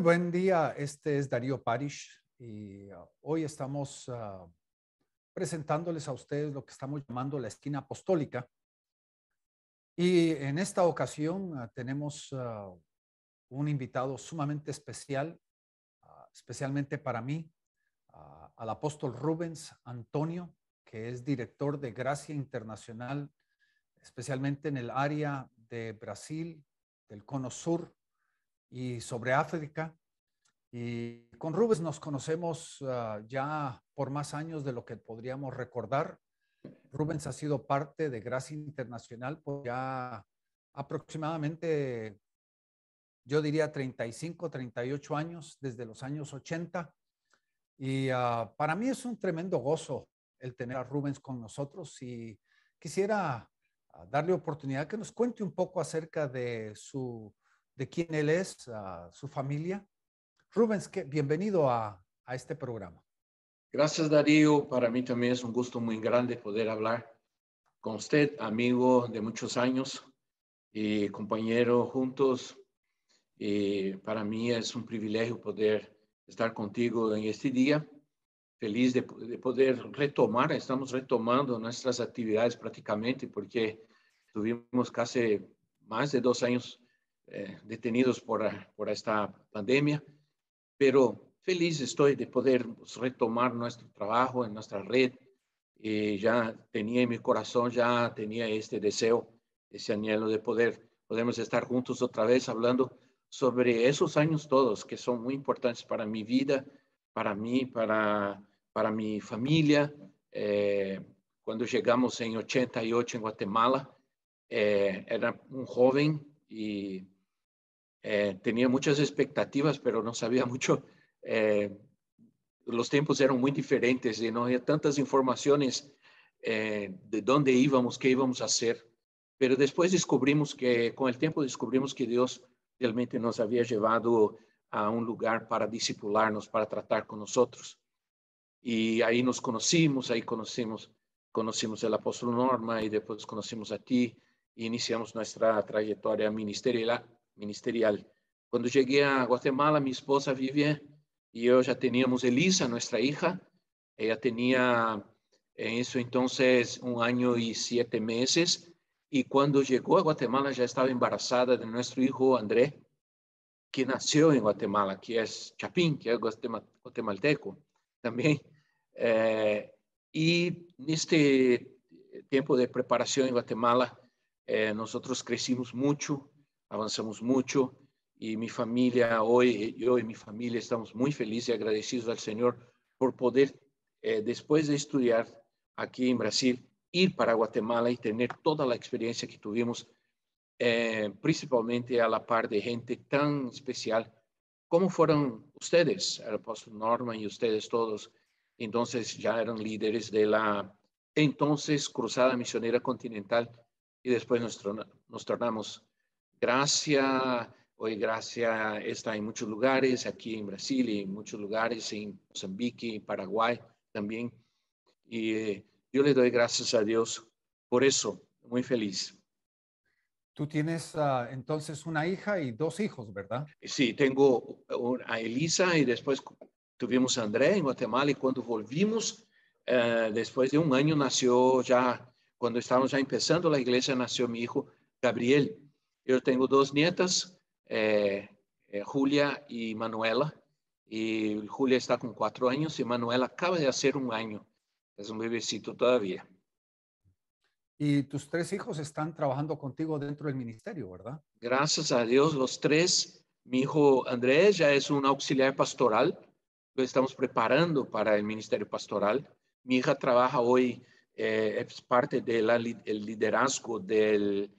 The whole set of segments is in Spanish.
buen día, este es Darío Parish y ah, hoy estamos ah, presentándoles a ustedes lo que estamos llamando la esquina apostólica. Y en esta ocasión ah, tenemos un invitado sumamente especial, especialmente para mí, al apóstol Rubens Antonio, que es director de Gracia Internacional, especialmente en el área de Brasil, del Cono Sur y sobre África. Y con Rubens nos conocemos ah, ya por más años de lo que podríamos recordar. Rubens ha sido parte de Gracia Internacional por ya aproximadamente, yo diría 35, 38 años, desde los años 80. Y ah, para mí es un tremendo gozo el tener a Rubens con nosotros y quisiera ah, darle oportunidad que nos cuente un poco acerca de su de quién él es, su familia. Rubens, bienvenido a, este programa. Gracias, Darío. Para mí también es un gusto muy grande poder hablar con usted, amigo de muchos años y compañero juntos. Y para mí es un privilegio poder estar contigo en este día. Feliz de, de poder retomar, estamos retomando nuestras actividades prácticamente porque tuvimos casi más de dos años eh, detenidos ah, por, esta pandemia, pero feliz estoy de poder pues, retomar nuestro trabajo en nuestra red. Y eh, ya tenía en mi corazón, ya tenía este deseo, ese anhelo de poder, podemos estar juntos otra vez hablando sobre esos años todos que son muy importantes para mi vida, para mí, para, para mi familia. Eh, cuando llegamos en 88 en Guatemala, era un joven y eh, tenía muchas expectativas, pero no sabía mucho. Eh, los tiempos eran muy diferentes y no había tantas informaciones eh, de dónde íbamos, qué íbamos a hacer. Pero después descubrimos que, con el tiempo descubrimos que Dios realmente nos había llevado a un lugar para discipularnos, para tratar con nosotros. Y ahí nos conocimos, ahí conocimos, conocimos el apóstol Norma y después conocimos a ti y iniciamos nuestra trayectoria ministerial, ministerial. Cuando llegué a Guatemala, mi esposa vivía y yo ya teníamos Elisa, nuestra hija. Ella tenía en eso entonces un año y siete meses. Y cuando llegó a Guatemala ya estaba embarazada de nuestro hijo André, que nació en Guatemala, que es chapín, que es guatemalteco también. Eh, y en este tiempo de preparación en Guatemala, eh, nosotros crecimos mucho, avanzamos mucho y mi familia hoy, yo y mi familia estamos muy felices y agradecidos al Señor por poder, eh, después de estudiar aquí en Brasil, ir para Guatemala y tener toda la experiencia que tuvimos, eh, principalmente a la par de gente tan especial como fueron ustedes, el apóstol Norman y ustedes todos. Entonces ya eran líderes de la entonces Cruzada Misionera Continental y después nos, nos tornamos gracia, hoy gracia está en muchos lugares, aquí en Brasil y en muchos lugares, en Mozambique, Paraguay también. Y eh, yo le doy gracias a Dios por eso, muy feliz. Tú tienes ah, entonces una hija y dos hijos, ¿verdad? Sí, tengo a Elisa y después tuvimos a André en Guatemala y cuando volvimos, eh, después de un año nació ya, cuando estábamos ya empezando la iglesia, nació mi hijo Gabriel. Yo tengo dos nietas, Julia y e Manuela. Y e Julia está con cuatro años y e Manuela acaba de hacer un um año. Es un bebecito todavía. Y tus tres hijos están trabajando contigo dentro del ministerio, ¿verdad? Gracias a Dios, los tres. Mi hijo Andrés ya es un auxiliar pastoral. Lo estamos preparando para el ministerio pastoral. Mi hija trabaja hoy, eh, es parte del liderazgo del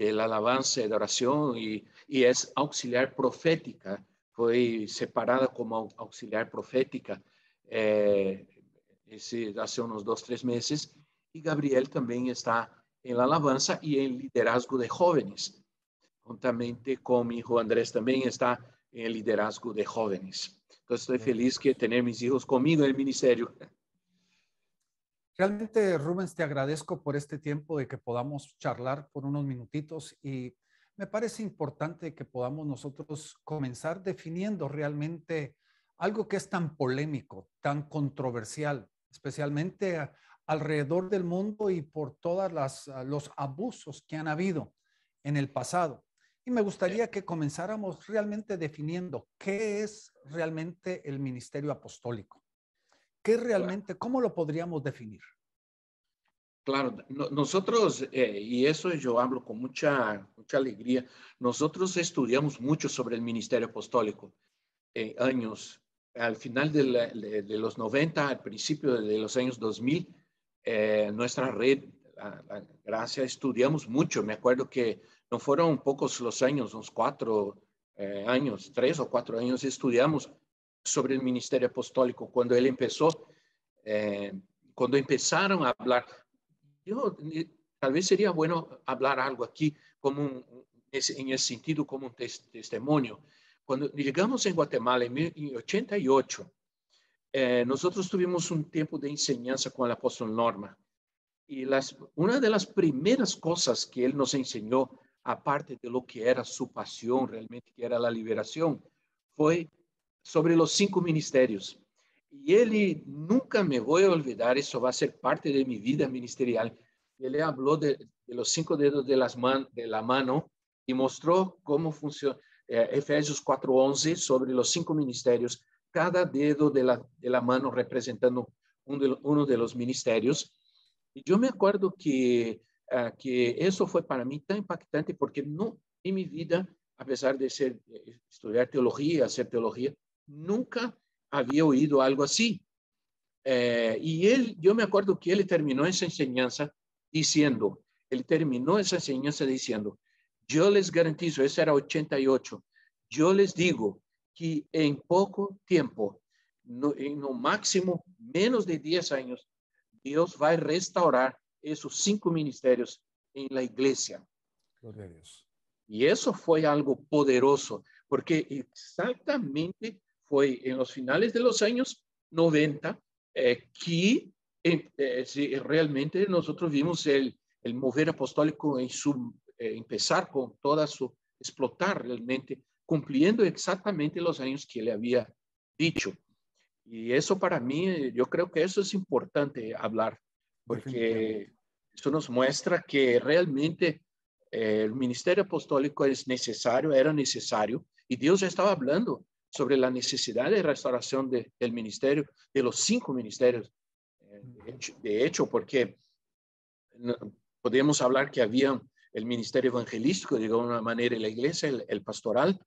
de la alabanza y de oración y, y, es auxiliar profética. Fue separada como auxiliar profética eh, hace unos dos, tres meses. Y Gabriel también está en la alabanza y en liderazgo de jóvenes. Juntamente con mi hijo Andrés también está en el liderazgo de jóvenes. Entonces estoy feliz que tener mis hijos conmigo en el ministerio. Realmente, Rubens, te agradezco por este tiempo de que podamos charlar por unos minutitos y me parece importante que podamos nosotros comenzar definiendo realmente algo que es tan polémico, tan controversial, especialmente alrededor del mundo y por todos ah, los abusos que han habido en el pasado. Y me gustaría que comenzáramos realmente definiendo qué es realmente el ministerio apostólico. ¿Qué realmente, cómo lo podríamos definir? Claro, nosotros, eh, y eso yo hablo con mucha, mucha alegría, nosotros estudiamos mucho sobre el ministerio apostólico, eh, años, al final de, los 90, al principio de los años 2000, eh, nuestra red, la, la, Gracia, estudiamos mucho. Me acuerdo que no fueron pocos los años, unos cuatro años, tres o cuatro años, estudiamos sobre el ministerio apostólico cuando él empezó, eh, cuando empezaron a hablar. Yo, tal vez sería bueno hablar algo aquí como en ese sentido como un testimonio. Cuando llegamos en Guatemala en 88, eh, nosotros tuvimos un tiempo de enseñanza con el apóstol Norma. Y las, una de las primeras cosas que él nos enseñó, aparte de lo que era su pasión realmente, que era la liberación, fue sobre los cinco ministerios. Y él, nunca me voy a olvidar, eso va a ser parte de mi vida ministerial. Él habló de, los cinco dedos de, la mano y mostró cómo funciona eh, Efesios 4:11 sobre los cinco ministerios, cada dedo de la, mano representando uno de, los ministerios. Y yo me acuerdo que, ah, que eso fue para mí tan impactante porque no en mi vida, a pesar de ser, eh, estudiar teología, hacer teología, nunca había oído algo así. Eh, y él, yo me acuerdo que él terminó esa enseñanza diciendo, él terminó esa enseñanza diciendo, yo les garantizo, ese era 88, yo les digo que en poco tiempo, no, en lo máximo menos de 10 años, Dios va a restaurar esos cinco ministerios en la iglesia. Y eso fue algo poderoso, porque exactamente fue en los finales de los años 90 que eh, realmente nosotros vimos el, el mover apostólico en su eh, empezar con toda su explotar realmente cumpliendo exactamente los años que le había dicho. Y eso para mí, yo creo que eso es importante hablar, porque eso nos muestra que realmente eh, el ministerio apostólico es necesario, era necesario, y Dios ya estaba hablando sobre la necesidad de restauración del ministerio, de los cinco ministerios. Eh, de hecho, porque podemos hablar que había el ministerio evangelístico, de alguna manera, en la iglesia, el, pastoral,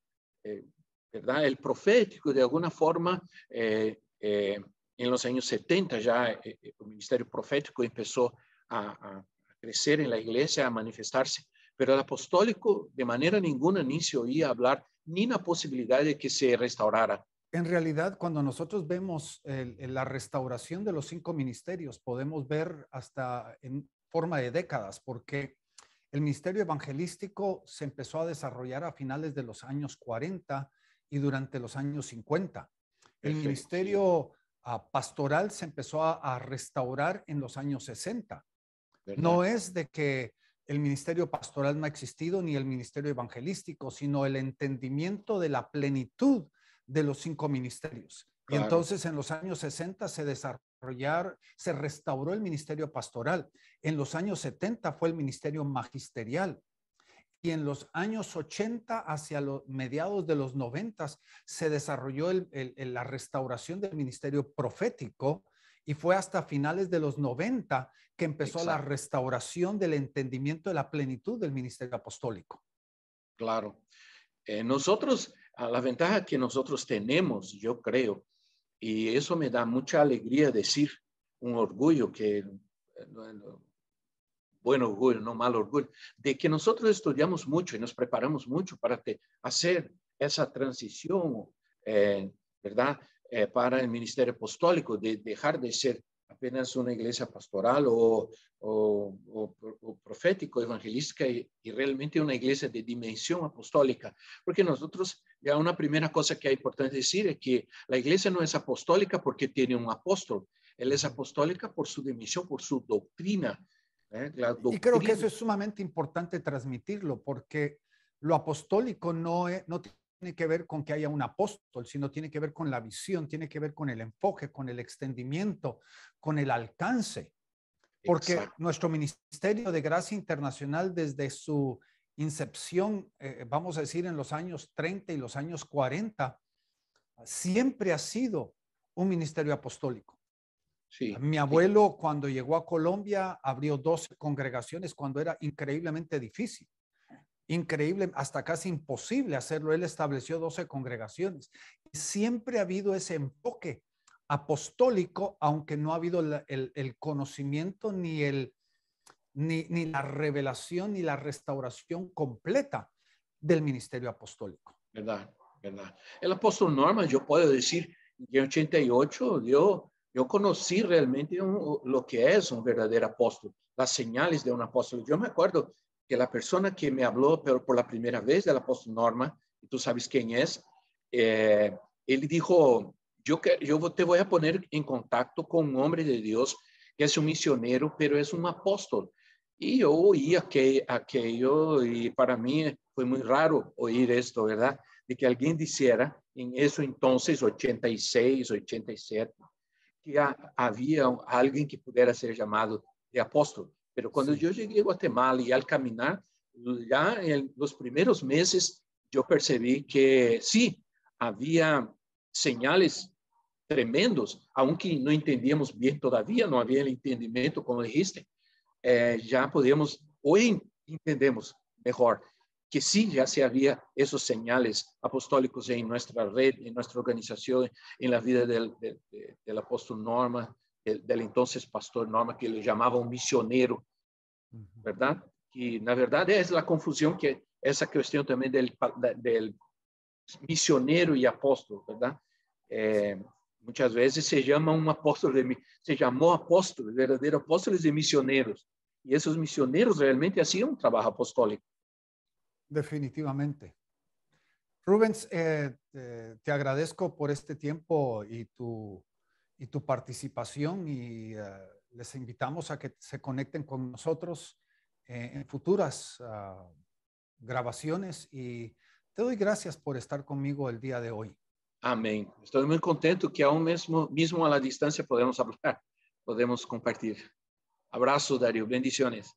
eh, ¿verdad? El profético, de alguna forma, eh, en los años 70 ya el ministerio profético empezó a, a, crecer en la iglesia, a manifestarse, pero el apostólico de manera ninguna ni se oía hablar ni una posibilidad de que se restaurara. En realidad, cuando nosotros vemos la restauración de los cinco ministerios, podemos ver hasta en forma de décadas, porque el ministerio evangelístico se empezó a desarrollar a finales de los años 40 y durante los años 50. El ministerio ah, pastoral se empezó a, restaurar en los años 60. No es de que el ministerio pastoral no ha existido ni el ministerio evangelístico, sino el entendimiento de la plenitud de los cinco ministerios. Y entonces en los años 60 se desarrollar, se restauró el ministerio pastoral. En los años 70 fue el ministerio magisterial. Y en los años 80 hacia los mediados de los 90 se desarrolló la restauración del ministerio profético y fue hasta finales de los 90 que empezó la restauración del entendimiento de la plenitud del ministerio apostólico. Claro. Eh, nosotros, la ventaja que nosotros tenemos, yo creo, y eso me da mucha alegría decir, un orgullo que, eh, bueno, orgullo, no mal orgullo, de que nosotros estudiamos mucho y nos preparamos mucho para hacer esa transición, eh, ¿verdad? Eh, para el ministerio apostólico, de dejar de ser apenas una iglesia pastoral o, o, profético, evangelística y, realmente una iglesia de dimensión apostólica. Porque nosotros, ya una primera cosa que es importante decir es que la iglesia no es apostólica porque tiene un apóstol, él es apostólica por su dimensión, por su doctrina. ¿eh? Y creo que eso es sumamente importante transmitirlo porque lo apostólico no, es, no tiene que ver con que haya un apóstol, sino tiene que ver con la visión, tiene que ver con el enfoque, con el extendimiento, con el alcance. Porque nuestro Ministerio de Gracia Internacional desde su incepción, eh, eh, vamos a decir, en los años 30 y los años 40, siempre ha sido un ministerio apostólico. Sí, Mi abuelo cuando llegó a Colombia abrió dos congregaciones cuando era increíblemente difícil increíble, hasta casi imposible hacerlo. Él estableció 12 congregaciones. Siempre ha habido ese enfoque apostólico, aunque no ha habido el, el, conocimiento ni, el, ni, ni la revelación ni la restauración completa del ministerio apostólico. ¿Verdad? ¿Verdad? El apóstol Norman, yo puedo decir, en 88 yo, yo conocí realmente lo que es un verdadero apóstol, las señales de un apóstol. Yo me acuerdo que la persona que me habló pero por la primera vez del apóstol Norma, y tú sabes quién es, eh, él dijo, yo, yo te voy a poner en contacto con un hombre de Dios que es un misionero, pero es un apóstol. Y yo oí aquello, aquello y para mí fue muy raro oír esto, ¿verdad? De que alguien dijera en eso entonces, 86, 87, que había alguien que pudiera ser llamado de apóstol. Pero cuando yo llegué a Guatemala y al caminar, ya en los primeros meses yo percibí que sí, había señales tremendos, aunque no entendíamos bien todavía, no había el entendimiento, como dijiste, eh, ya podíamos, hoy entendemos mejor que sí, ya se había esos señales apostólicos en nuestra red, en nuestra organización, en la vida del, del apóstol Norma, del entonces pastor Norma, que le llamaba un misionero, ¿verdad? Que, la verdad, es la confusión que esa cuestión también del, misionero y apóstol, ¿verdad? Eh, muchas veces se llama un apóstol de, se llamó apóstol, verdadero apóstoles de misioneros y esos misioneros realmente hacían un trabajo apostólico. Definitivamente. Rubens, eh, eh, te agradezco por este tiempo y tu y tu participación y eh, les invitamos a que se conecten con nosotros eh, en futuras ah, grabaciones y te doy gracias por estar conmigo el día de hoy. Amén. Estoy muy contento que aún mismo, mismo a la distancia podemos hablar, podemos compartir. Abrazo, Dario. Bendiciones.